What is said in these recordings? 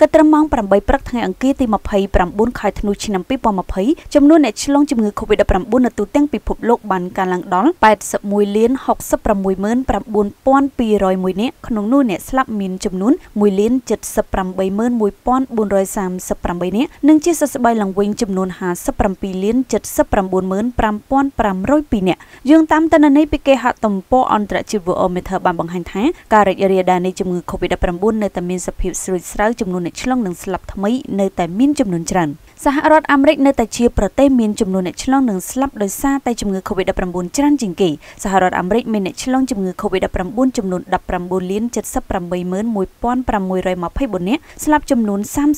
គិតត្រឹមម៉ោង8ព្រឹកថ្ងៃអង្គារទី29ខែធ្នូឆ្នាំ2020ចំនួនអ្នកឆ្លងជំងឺ Covid-19 នៅទូទាំងពិភពលោកបានកើនឡើងដល់81លាន66,9201នាក់ក្នុងនោះអ្នកស្លាប់មានចំនួន1លាន781,438នាក់និងជាសះស្បើយឡើងវិញចំនួន57លាន795,502នាក់យោងតាមតនន័យពីគេហទំព័រអន្តរជាតិ WHO Monitor បានបង្ហាញថាការរីករាលដាលនៃជំងឺ Covid-19 នៅតែមានសភាពស្រួចស្រាវចំនួនអ្នកឆ្លងនឹងស្លាប់ថ្មីនៅតែមានចំនួនច្រើន។សហរដ្ឋអាមេរិកនៅតែជាប្រទេសមានចំនួនអ្នកឆ្លងនិងស្លាប់ដោយសារតែជំងឺ Covid-19 ច្រើនជាងគេសហរដ្ឋអាមេរិកមានអ្នកឆ្លងជំងឺ Covid-19 ចំនួន19លាន781,624នាក់ស្លាប់ចំនួន343182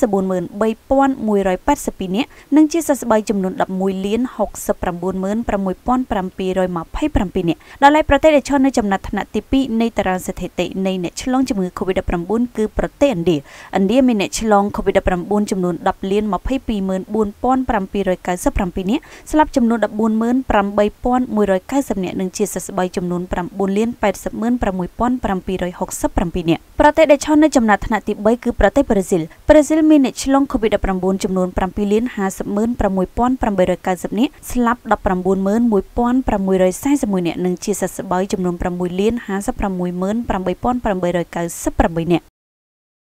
នាក់និងជាសះស្បើយចំនួន11លាន69,6,727នាក់ដោយឡែកប្រទេសដែលឈរនៅចំណាត់ថ្នាក់ទី2នៃតារាងស្ថិតិនៃអ្នកឆ្លងជំងឺ Covid-19 គឺប្រទេសឥណ្ឌាឥណ្ឌាមានអ្នកឆ្លង Covid-19 ចំនួន10លាន22 147,797នាក់ស្លាប់ចំនួន148,190នាក់និងជាសះស្បើយចំនួន9,086,767នាក់ប្រទេសដែលឈរនៅចំណាត់ថ្នាក់ទី3គឺប្រទេសប្រេស៊ីលប្រេស៊ីលមានអ្នកឆ្លង COVID-19 ចំនួន7,056,890នាក់ស្លាប់19,1641នាក់និងជាសះស្បើយចំនួន9,056,898នាក់